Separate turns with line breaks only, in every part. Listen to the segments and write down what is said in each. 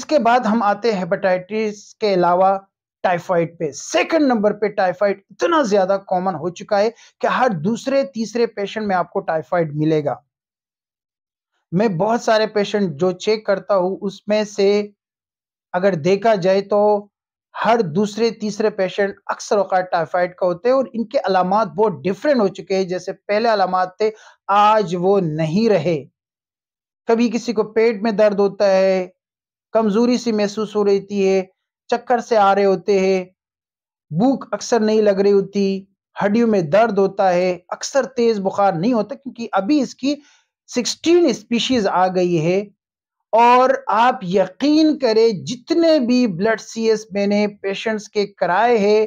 इसके बाद हम आते हैं हेपेटाइटिस के अलावा टाइफाइड पे सेकंड नंबर पे टाइफाइड इतना ज्यादा कॉमन हो चुका है कि हर दूसरे तीसरे पेशेंट में आपको टाइफाइड मिलेगा मैं बहुत सारे पेशेंट जो चेक करता हूं उसमें से अगर देखा जाए तो हर दूसरे तीसरे पेशेंट अक्सर अवकात टाइफाइड का होते हैं और इनके अलामत बहुत डिफरेंट हो चुके हैं जैसे पहले अलामत थे आज वो नहीं रहे कभी किसी को पेट में दर्द होता है कमजोरी सी महसूस हो रही है चक्कर से आ रहे होते हैं भूख अक्सर नहीं लग रही होती हड्डियों में दर्द होता है अक्सर तेज बुखार नहीं होता क्योंकि अभी इसकी 16 स्पीशीज आ गई है और आप यकीन करें जितने भी ब्लड सीएस मैंने पेशेंट्स के कराए हैं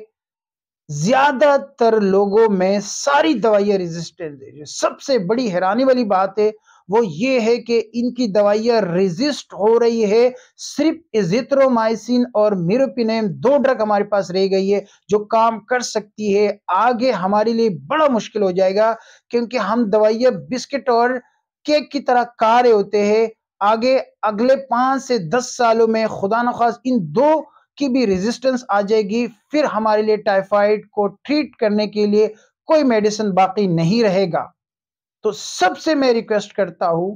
ज्यादातर लोगों में सारी दवाइयां रेजिस्टेंट सबसे बड़ी हैरानी वाली बात है वो ये है कि इनकी दवाइयां रेजिस्ट हो रही है सिर्फ इजिथ्रोमाइसिन और मिरोपिनेम दो ड्रग हमारे पास रह गई है जो काम कर सकती है आगे हमारे लिए बड़ा मुश्किल हो जाएगा क्योंकि हम दवाइयां बिस्किट और केक की तरह कार्य होते हैं आगे अगले पांच से दस सालों में खुदा न खास इन दो की भी रेजिस्टेंस आ जाएगी फिर हमारे लिए टाइफाइड को ट्रीट करने के लिए कोई मेडिसिन बाकी नहीं रहेगा तो सबसे मैं रिक्वेस्ट करता हूं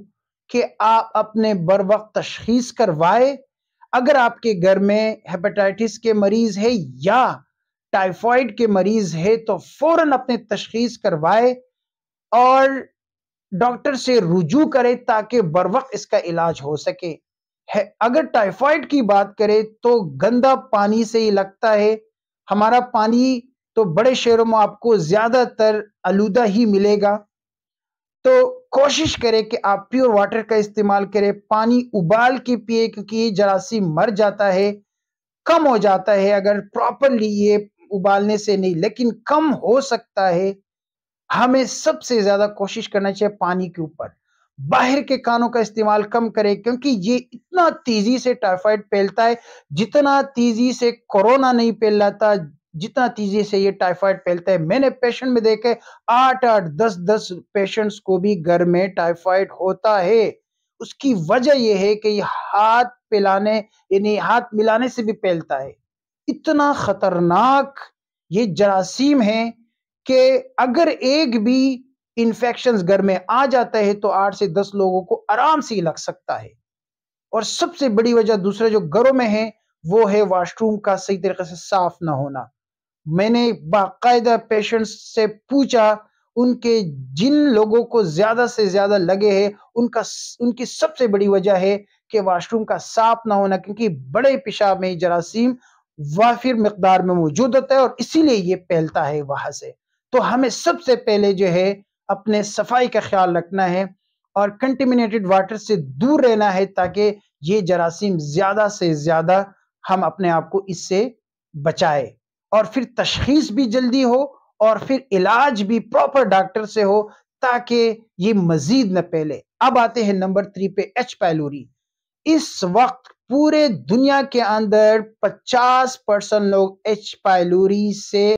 कि आप अपने बर वक्त तशखीस करवाए अगर आपके घर में हेपेटाइटिस के मरीज है या टाइफॉइड के मरीज है तो फौरन अपने तशखीस करवाए और डॉक्टर से रुजू करें ताकि बर वक्त इसका इलाज हो सके है अगर टाइफॉइड की बात करें तो गंदा पानी से ही लगता है हमारा पानी तो बड़े शहरों में आपको ज्यादातर आलूदा ही मिलेगा तो कोशिश करें कि आप प्योर वाटर का इस्तेमाल करें पानी उबाल के पिए क्योंकि जरासीम मर जाता है कम हो जाता है अगर प्रॉपरली ये उबालने से नहीं लेकिन कम हो सकता है हमें सबसे ज्यादा कोशिश करना चाहिए पानी के ऊपर बाहर के कानों का इस्तेमाल कम करें क्योंकि ये इतना तेजी से टाइफाइड फैलता है जितना तेजी से कोरोना नहीं फैल जाता जितना तेजी से ये टाइफाइड फैलता है मैंने पेशेंट में देखे आठ आठ दस दस पेशेंट्स को भी घर में टाइफाइड होता है उसकी वजह यह है कि हाथ पिलाने यानी हाथ मिलाने से भी फैलता है इतना खतरनाक ये जरासीम है कि अगर एक भी इन्फेक्शन घर में आ जाता है तो आठ से दस लोगों को आराम से लग सकता है और सबसे बड़ी वजह दूसरे जो घरों में है वो है वॉशरूम का सही तरीके से साफ ना होना मैंने बाकायदा पेशेंट्स से पूछा उनके जिन लोगों को ज्यादा से ज्यादा लगे हैं उनका उनकी सबसे बड़ी वजह है कि वाशरूम का साफ ना होना क्योंकि बड़े पेशाब में जरासीम वाफिर मकदार में मौजूद होता है और इसीलिए ये फैलता है वहां से तो हमें सबसे पहले जो है अपने सफाई का ख्याल रखना है और कंटेमिनेटेड वाटर से दूर रहना है ताकि ये जरासीम ज्यादा से ज्यादा हम अपने आप को इससे बचाए और फिर तशीस भी जल्दी हो और फिर इलाज भी प्रॉपर डॉक्टर से हो ताकि ये मजीद न फैले अब आते हैं नंबर थ्री पे एच पैलोरी इस वक्त पूरे दुनिया के अंदर 50 परसेंट लोग एच पैलोरी से